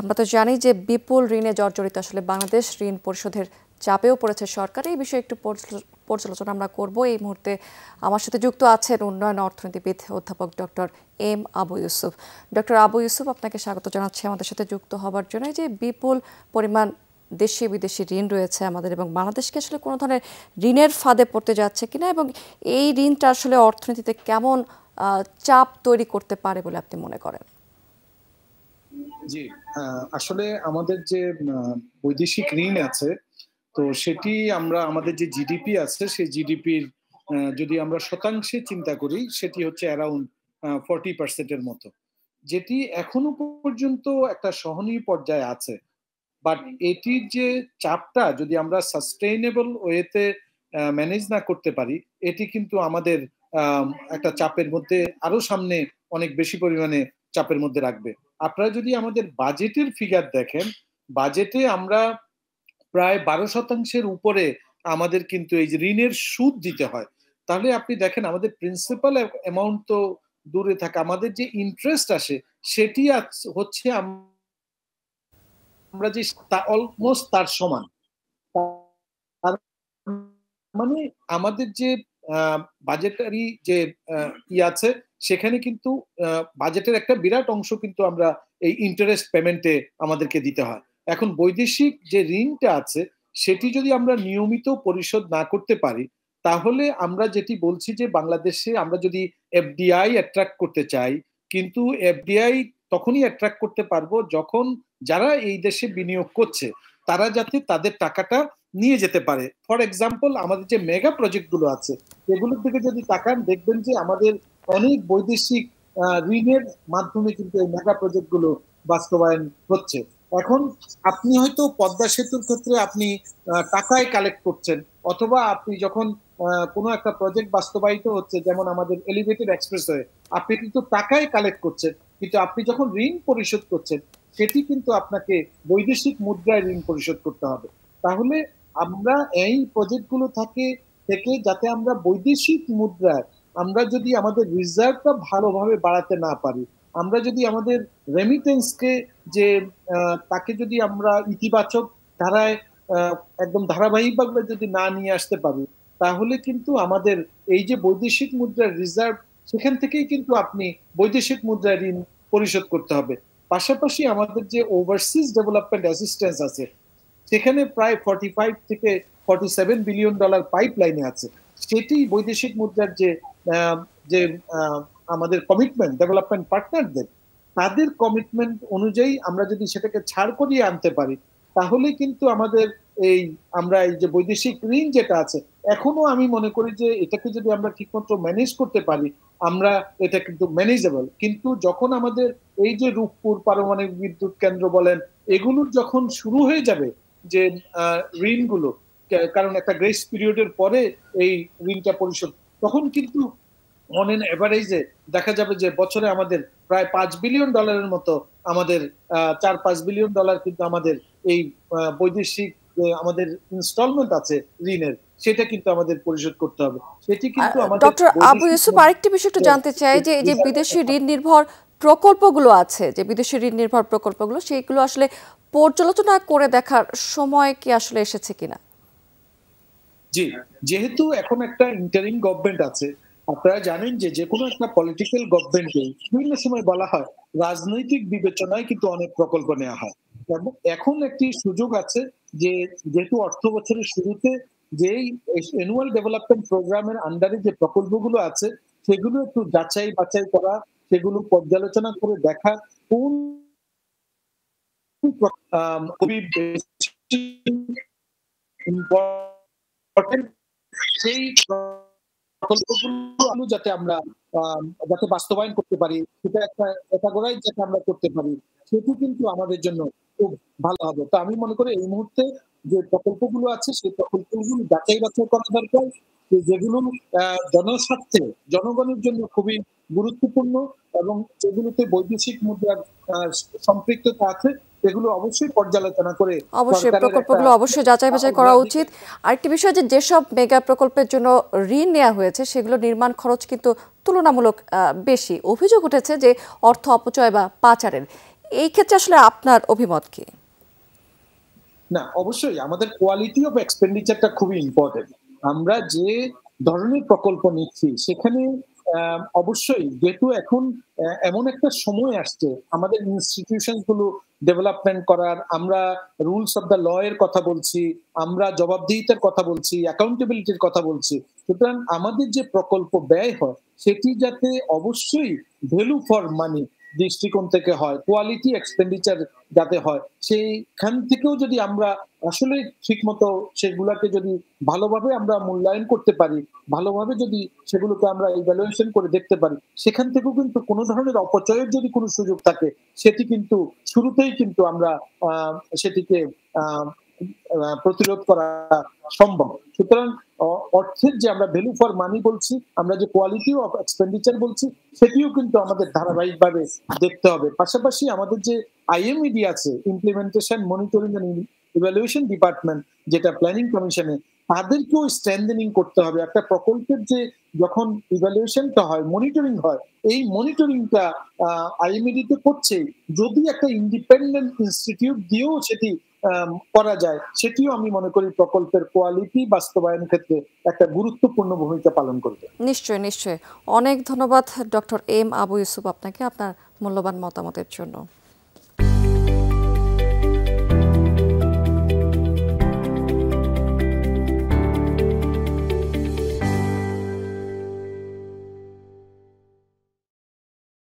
আমরা তো জানি যে বিপুল ঋণে জর্জরিত আসলে বাংলাদেশ ঋণ পরিশোধের চাপেও পড়েছে সরকার এই বিষয়ে একটু পর্যালোচনা আমরা করব এই মুহূর্তে আমার সাথে যুক্ত আছেন উন্নয়ন অর্থনীতিবিদ অধ্যাপক doctor M Abu Yusuf doctor Abu Yusuf আপনাকে স্বাগত জানাচ্ছি আমাদের সাথে যুক্ত হবার জন্য যে বিপুল পরিমাণ দেশি বিদেশি ঋণ রয়েছে আমাদের এবং বাংলাদেশকে আসলে কোনো ধরনের ঋণের ফাঁদে পড়তে যাচ্ছে কিনা এবং এই ঋণটা আসলে অর্থনীতিতে কেমন চাপ তৈরি করতে পারে বলে আপনি মনে করেন আসলে আমাদের যে বৈদেশিক ঋণ আছে তো সেটি আমরা আমাদের যে জিডিপি আছে সেই জিডিপির যদি আমরা শতাংশে চিন্তা করি সেটি হচ্ছে অ্যারাউন্ড ফর্টি পার্সেন্টের মতো যেটি এখনো পর্যন্ত একটা সহনীয় পর্যায়ে আছে বাট এটির যে চাপটা যদি আমরা সাস্টেইনেবল ওয়েতে ম্যানেজ না করতে পারি এটি কিন্তু আমাদের একটা চাপের মধ্যে আরো সামনে অনেক বেশি পরিমাণে চাপের মধ্যে রাখবে আপনারা যদি আমাদের বাজেটের ফিগার দেখেন বাজেটে আমরা প্রায় বারো শতাংশের উপরে আমাদের কিন্তু এই যে ঋণের সুদ দিতে হয় তাহলে আপনি দেখেন আমাদের প্রিন্সিপাল অ্যামাউন্ট তো দূরে থাকে আমাদের যে ইন্টারেস্ট আসে সেটি হচ্ছে আমরা যে অলমোস্ট তার সমান মানে আমাদের যে বাজেটারি যে ই আছে সেখানে কিন্তু বাজেটের একটা বিরাট অংশ কিন্তু আমরা এই ইন্টারেস্ট পেমেন্টে আমাদেরকে দিতে হয় এখন বৈদেশিক যে ঋণটা আছে সেটি যদি আমরা নিয়মিত পরিশোধ না করতে পারি তাহলে আমরা যেটি বলছি যে বাংলাদেশে আমরা যদি এফডিআই অ্যাট্রাক্ট করতে চাই কিন্তু এফডিআই তখনই অ্যাট্রাক্ট করতে পারবো যখন যারা এই দেশে বিনিয়োগ করছে তারা যাতে তাদের টাকাটা নিয়ে যেতে পারে ফর এক্সাম্পল আমাদের যে মেগা প্রজেক্টগুলো আছে সেগুলোর দিকে যদি তাকান দেখবেন যে আমাদের অনেক বৈদেশিক ঋণের মাধ্যমে কিন্তু এই মেগা প্রজেক্টগুলো বাস্তবায়ন হচ্ছে এখন আপনি হয়তো পদ্মা সেতুর ক্ষেত্রে আপনি টাকায় কালেক্ট করছেন অথবা আপনি যখন কোনো একটা প্রজেক্ট বাস্তবায়িত হচ্ছে যেমন আমাদের এলিভেটেড হয়ে আপনি কিন্তু টাকায় কালেক্ট করছেন কিন্তু আপনি যখন ঋণ পরিশোধ করছেন সেটি কিন্তু আপনাকে বৈদেশিক মুদ্রায় ঋণ পরিশোধ করতে হবে তাহলে আমরা এই প্রজেক্টগুলো থাকে থেকে যাতে আমরা বৈদেশিক মুদ্রায় আমরা যদি আমাদের রিজার্ভটা ভালোভাবে বাড়াতে না পারি আমরা যদি আমাদের রেমিটেন্সকে যে তাকে যদি আমরা ইতিবাচক ধারায় একদম ধারাবাহিকভাবে যদি না নিয়ে আসতে পারি তাহলে কিন্তু আমাদের এই যে বৈদেশিক মুদ্রার রিজার্ভ সেখান থেকেই কিন্তু আপনি বৈদেশিক মুদ্রা ঋণ পরিশোধ করতে হবে পাশাপাশি আমাদের যে ওভারসিজ ডেভেলপমেন্ট অ্যাসিস্ট্যান্স আছে সেখানে প্রায় ফর্টি ফাইভ থেকে forty seven billion dollar pipe লাইনে আছে সেটি বৈদেশিক মুদ্রার যে যে আমাদের কমিটমেন্ট ডেভেলপমেন্ট পার্টনারদের তাদের কমিটমেন্ট অনুযায়ী আমরা যদি সেটাকে ছাড় করিয়ে আনতে পারি তাহলে কিন্তু আমাদের এই আমরা এই যে বৈদেশিক ঋণ যেটা আছে এখনো আমি মনে করি যে এটাকে যদি আমরা ঠিকমতো ম্যানেজ করতে পারি আমরা এটা কিন্তু ম্যানেজেবল কিন্তু যখন আমাদের এই যে রূপপুর পারমাণবিক বিদ্যুৎ কেন্দ্র বলেন এগুলোর যখন শুরু হয়ে যাবে যে ঋণগুলো কারণ একটা গ্রেস পিরিয়ডের পরে এই ঋণটা পরিশোধ তখন কিন্তু অন এন দেখা যাবে যে বছরে আমাদের প্রায় পাঁচ বিলিয়ন ডলারের মতো আমাদের চার পাঁচ বিলিয়ন ডলার কিন্তু আমাদের এই বৈদেশিক আমাদের ইনস্টলমেন্ট আছে ঋণের সেটা কিন্তু আমাদের পরিশোধ করতে হবে সেটি কিন্তু আমাদের ডক্টর আবু ইউসুফ আরেকটি বিষয় একটু হ্যাঁ, জানতে চাই যে এই যে বিদেশি ঋণ নির্ভর প্রকল্পগুলো আছে যে বিদেশি ঋণ নির্ভর প্রকল্পগুলো সেইগুলো আসলে পর্যালোচনা করে দেখার সময় কি আসলে এসেছে কিনা জি যেহেতু এখন একটা ইন্টারিং গভর্নমেন্ট আছে আপনারা জানেন যে যে কোনো একটা পলিটিক্যাল গভর্নমেন্টে বিভিন্ন সময় বলা হয় রাজনৈতিক বিবেচনায় কিন্তু অনেক প্রকল্প নেওয়া হয় এবং এখন একটি সুযোগ আছে যে যেহেতু অর্থ বছরের শুরুতে যেই অ্যানুয়াল ডেভেলপমেন্ট প্রোগ্রামের আন্ডারে যে প্রকল্পগুলো আছে সেগুলো একটু যাচাই বাছাই করা সেগুলো পর্যালোচনা করে দেখা কোন খুবই সেই প্রকল্পগুলো যাতে আমরা যাতে বাস্তবায়ন করতে পারি সেটা একটা ক্যাটাগোরাইজ যাতে আমরা করতে পারি সেটি কিন্তু আমাদের জন্য খুব ভালো হবে তো আমি মনে করি এই মুহূর্তে যে প্রকল্পগুলো আছে সেই প্রকল্পগুলো যাচাই বাছাই করা দরকার যেগুলো জনস্বার্থে জনগণের জন্য খুবই গুরুত্বপূর্ণ এবং যেগুলোতে বৈদেশিক মুদ্রার সম্পৃক্ততা আছে সেগুলো অবশ্যই পর্যালোচনা করে অবশ্যই প্রকল্পগুলো অবশ্যই যাচাই বাছাই করা উচিত আরেকটি বিষয় যে যেসব মেগা প্রকল্পের জন্য ঋণ নেওয়া হয়েছে সেগুলো নির্মাণ খরচ কিন্তু তুলনামূলক বেশি অভিযোগ উঠেছে যে অর্থ অপচয় বা পাচারের এই ক্ষেত্রে আসলে আপনার অভিমত কি না অবশ্যই আমাদের কোয়ালিটি অফ এক্সপেন্ডিচারটা খুবই ইম্পর্টেন্ট আমরা যে ধরনের প্রকল্প নিচ্ছি সেখানে অবশ্যই যেহেতু এখন এমন একটা সময় আসছে আমাদের ইনস্টিটিউশন গুলো ডেভেলপমেন্ট করার আমরা রুলস অফ দ্য ল এর কথা বলছি আমরা জবাবদিহিতার কথা বলছি অ্যাকাউন্টেবিলিটির কথা বলছি সুতরাং আমাদের যে প্রকল্প ব্যয় হয় সেটি যাতে অবশ্যই ভ্যালু ফর মানি দৃষ্টিকোণ থেকে হয় কোয়ালিটি এক্সপেন্ডিচার যাতে হয় সেইখান থেকেও যদি আমরা আসলে ঠিক মতো সেগুলাকে যদি ভালোভাবে আমরা মূল্যায়ন করতে পারি ভালোভাবে যদি সেগুলোকে আমরা ইভ্যালুয়েশন করে দেখতে পারি সেখান থেকেও কিন্তু কোনো ধরনের অপচয়ের যদি কোনো সুযোগ থাকে সেটি কিন্তু শুরুতেই কিন্তু আমরা সেটিকে প্রতিরোধ করা সম্ভব সুতরাং অর্থের যে আমরা ভ্যালু ফর মানি বলছি আমরা যে কোয়ালিটি অফ এক্সপেন্ডিচার বলছি সেটিও কিন্তু আমাদের ধারাবাহিকভাবে দেখতে হবে পাশাপাশি আমাদের যে আইএমইডি e আছে ইমপ্লিমেন্টেশন মনিটরিং ইভ্যালুয়েশন ডিপার্টমেন্ট যেটা প্ল্যানিং কমিশনে তাদেরকেও স্ট্যান্ডেনিং করতে হবে একটা প্রকল্পের যে যখন ইভ্যালুয়েশনটা হয় মনিটরিং হয় এই মনিটরিংটা আইএমডিতে e করছে যদি একটা ইন্ডিপেন্ডেন্ট ইনস্টিটিউট দিয়েও সেটি করা যায় সেটিও আমি মনে করি প্রকল্পের কোয়ালিটি বাস্তবায়ন ক্ষেত্রে একটা গুরুত্বপূর্ণ ভূমিকা পালন করবে নিশ্চয় নিশ্চয় অনেক ধন্যবাদ ডক্টর এম আবু ইউসুফ আপনাকে আপনার মূল্যবান মতামতের জন্য